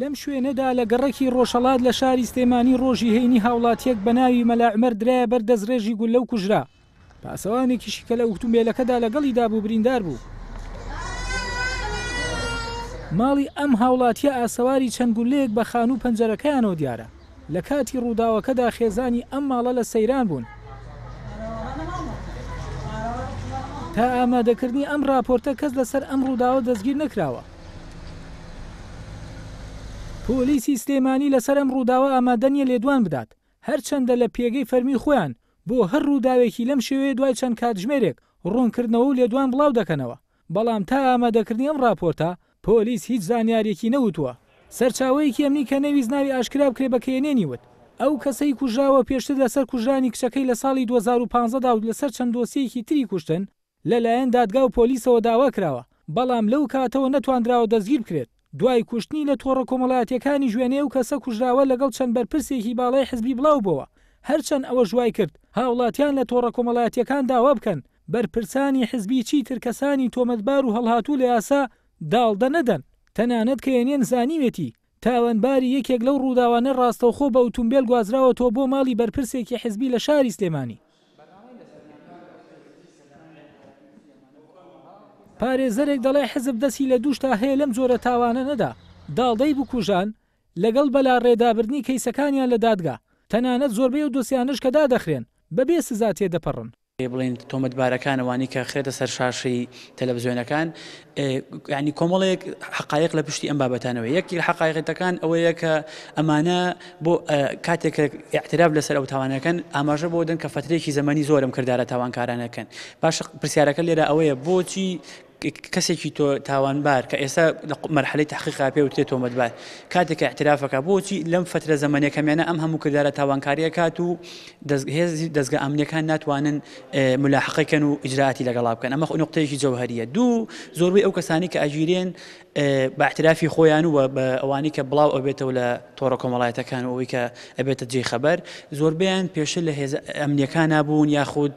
لەم شوێنەدا لە گەڕەکی ڕۆژەڵات لە شاری سلێمانی ڕۆژی هەینی هاوڵاتیەک بە ناوی مەلاعمەر درایە بەردەزڕێژی گول لەو کوژرا پاسەوانێکیشی کە لە ئۆکتومێلەکەدا لەگەڵیدا بوو بریندار بوو ماڵی ئەم هاوڵاتیە ئاسەواری چەند گولەیەک بە خان و پەنجەرەکەیانەوە دیارە لە کاتی ڕووداوەکەدا خێزانی ئەم ماڵە لە سەیران بوون تا ئامادەکردنی ئەم راپۆرتە کەس لەسەر ئەم ڕووداوە دەستگیر نکراوە پۆلیسی سلێمانی لەسەر ئەم ڕووداوە ئامادەنیە لێدوان بدات هەرچەندە لە پێگەی فەرمی خۆیان بۆ هەر ڕووداوێکی لەم شێوەیە دوای چەند کاتژمێرێک ڕوونکردنەوە و لێدوان بڵاو دەکەنەوە بەڵام تا ئامادەکردنی ئەم راپۆرتە پۆلیس هیچ زانیارێکی نەوتووە سەرچاوەیەکی ئەمنی کە نەویست ناوی ئاشکرا بکرێ بەکەێنێنیوت ئەو کەسەی کوژاوە پێشتر لەسەر کوژانی کچەکەی لە ساڵی 2015 داود لەسەر چەند دۆسیەکی تری کوشتن لەلایەن دادگا و پۆلیسەوە داوا کراوە بەڵام لەو کاتەوە نەتوانراوە دەستگیر بکرێت دوای کوشتنی لە تۆڕە کۆمەڵایەتەکانی ژوێنێ و کەسە کوژراوە لەگەڵ چەند بەرپرسێکی باڵای حزبی بڵاو بووە هەرچەند ئەوە ژوای کرد هاوڵاتیان لە تۆڕە کۆمەڵایەتەکان داوا بکەن بەرپرسانی حزبی چیتر کەسانی تۆمەتبار و هەڵهاتوو لە یاسا داڵدە نەدەن تەنانەت کە ێنێن زانیوێتی تاوەنباری یەکێک لەو ڕووداوانە ڕاستەوخۆ بە ئۆتومبیل گوازراوە تۆ بۆ ماڵی بەرپرسێکی حزبی لە شاری سلێمانی پارێزەرێک دەڵێ حزب دەسی لە دووشتا هەیە لەم جۆرە تاوانە نەدا داڵدەی بکوژان لەگەڵ بەلا ڕێدابردنی کەیسەکانیان لە دادگا تەنانەت زۆربەی و دۆسیانش کە دادەخرێن بەبێ سزا تێدەپەڕن بڵین تۆمەتبارەکانەوانی کە خێتە سەر شاشی تەلەڤزیۆنەکان ینی کۆمەڵێک حقایق لە پشتی ئەم بابەتانەوە یەکی حقایقەتەکان ئەوەیە کە ئەمانە بۆ کاتێک احتراب لەسەر ئەو تاوانەکەن ئاماژە بۆ دەن کە فترێکی زمانی زۆرم کردارە تاوانکارانەکەن باش پرسیارەکە لێرە ئەوەیە بۆچی کەسێکی تۆ تاوانبار کە ئێستا مەرحەلی تحقیقا پێ و تێت تۆمەتبار کاتێک احترافەکە بۆچی لەم فترە زمانەکەمیانە ئەم هەموو کردارە تاوانکاریە کات و هێز دەستگە ئەمنیەکان ناتوانن ملاحقەکەن و ئجرااتی لەگەڵا بکەن ئەمە نقطەیەکی جەوهریە دوو زۆربەی ئەو کەسانی کە ئەژیرێن باعترافی خۆیان وە بە ئەوانی کە بڵاو ئەبێتەوە لە تۆڕە کۆمەڵایەتەکان ئەوەی کە ئەبێتە جێ خەبەر زۆربیان پێشل لە هێز ئەمنیەکان نبوون یاخود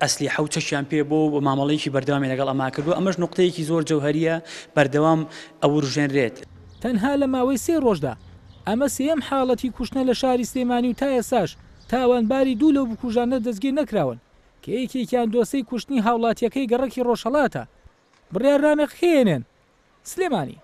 ئەسلی حوت چەشیان پێ بۆ بۆ مامەڵەیەکی بەردەوامی لەگەڵ ئەما کردو ئەمەش نقطەیەکی زۆر جەوهریە بەردەوام ئەوە ڕژێنرێت تەنها لە ماوەی سێ ڕۆژدا ئەمە سێم حاڵەتی کوشتنە لە شاری سلێمانی و تایە ساش تاوانباری دوو لەو بکوژانە دەستگیر نەکراون کە یەکێکیان دۆسەی کوشتنی هاوڵاتیەکەی گەڕکی ڕۆژهڵاتە بڕێ ڕامێ خێنێن سلێمانی